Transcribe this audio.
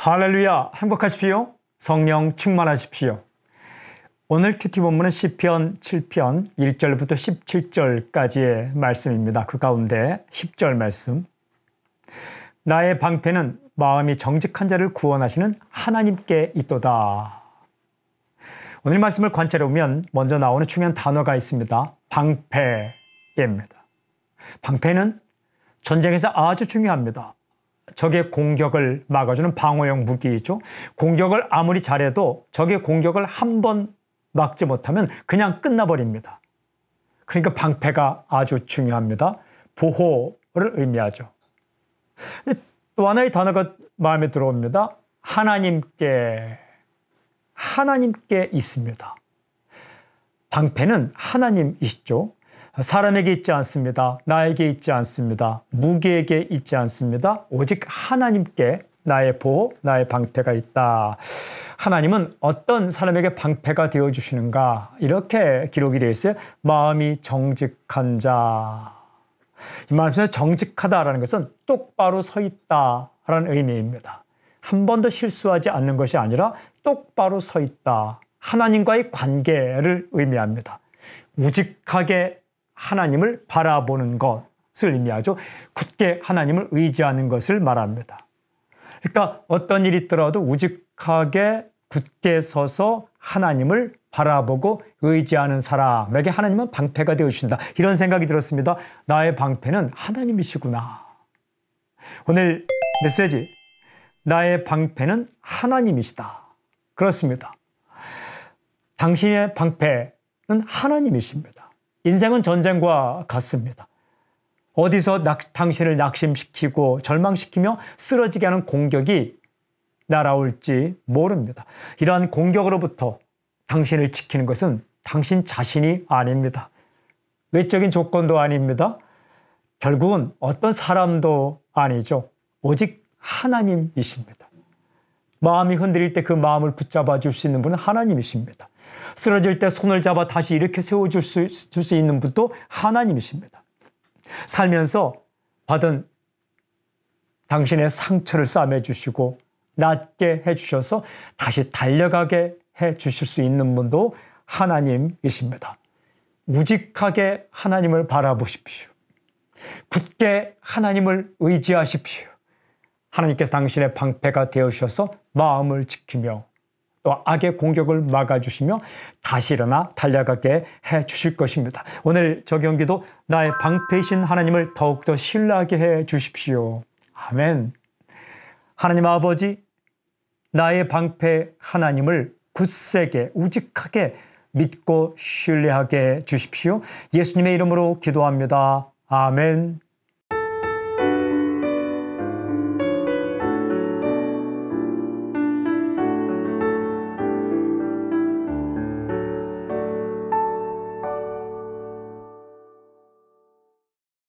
할렐루야, 행복하십시오. 성령 충만하십시오. 오늘 큐티 본문은 시편 7편 1절부터 17절까지의 말씀입니다. 그 가운데 10절 말씀. 나의 방패는 마음이 정직한 자를 구원하시는 하나님께 있도다. 오늘 말씀을 관찰해 보면 먼저 나오는 중요한 단어가 있습니다. 방패입니다. 방패는 전쟁에서 아주 중요합니다. 적의 공격을 막아주는 방어형 무기이죠. 공격을 아무리 잘해도 적의 공격을 한 번 막지 못하면 그냥 끝나버립니다. 그러니까 방패가 아주 중요합니다. 보호를 의미하죠. 또 하나의 단어가 마음에 들어옵니다. 하나님께 하나님께 있습니다. 방패는 하나님이시죠. 사람에게 있지 않습니다. 나에게 있지 않습니다. 무기에게 있지 않습니다. 오직 하나님께 나의 보호, 나의 방패가 있다. 하나님은 어떤 사람에게 방패가 되어 주시는가? 이렇게 기록이 되어 있어요. 마음이 정직한 자. 이 말씀에서 정직하다라는 것은 똑바로 서 있다라는 의미입니다. 한 번도 실수하지 않는 것이 아니라 똑바로 서 있다. 하나님과의 관계를 의미합니다. 우직하게 하나님을 바라보는 것을 의미하죠. 굳게 하나님을 의지하는 것을 말합니다. 그러니까 어떤 일이 있더라도 우직하게 굳게 서서 하나님을 바라보고 의지하는 사람에게 하나님은 방패가 되어주신다. 이런 생각이 들었습니다. 나의 방패는 하나님이시구나. 오늘 메시지. 나의 방패는 하나님이시다. 그렇습니다. 당신의 방패는 하나님이십니다. 인생은 전쟁과 같습니다. 어디서 낙, 당신을 낙심시키고 절망시키며 쓰러지게 하는 공격이 날아올지 모릅니다. 이러한 공격으로부터 당신을 지키는 것은 당신 자신이 아닙니다. 외적인 조건도 아닙니다. 결국은 어떤 사람도 아니죠. 오직 하나님이십니다. 마음이 흔들릴 때 그 마음을 붙잡아 줄 수 있는 분은 하나님이십니다. 쓰러질 때 손을 잡아 다시 이렇게 세워줄 수, 수 있는 분도 하나님이십니다. 살면서 받은 당신의 상처를 싸매주시고 낫게 해주셔서 다시 달려가게 해주실 수 있는 분도 하나님이십니다. 우직하게 하나님을 바라보십시오. 굳게 하나님을 의지하십시오. 하나님께서 당신의 방패가 되어주셔서 마음을 지키며 또 악의 공격을 막아주시며 다시 일어나 달려가게 해 주실 것입니다. 오늘 저 경기도 나의 방패이신 하나님을 더욱더 신뢰하게 해 주십시오. 아멘. 하나님 아버지, 나의 방패 하나님을 굳세게, 우직하게 믿고 신뢰하게 주십시오. 예수님의 이름으로 기도합니다. 아멘.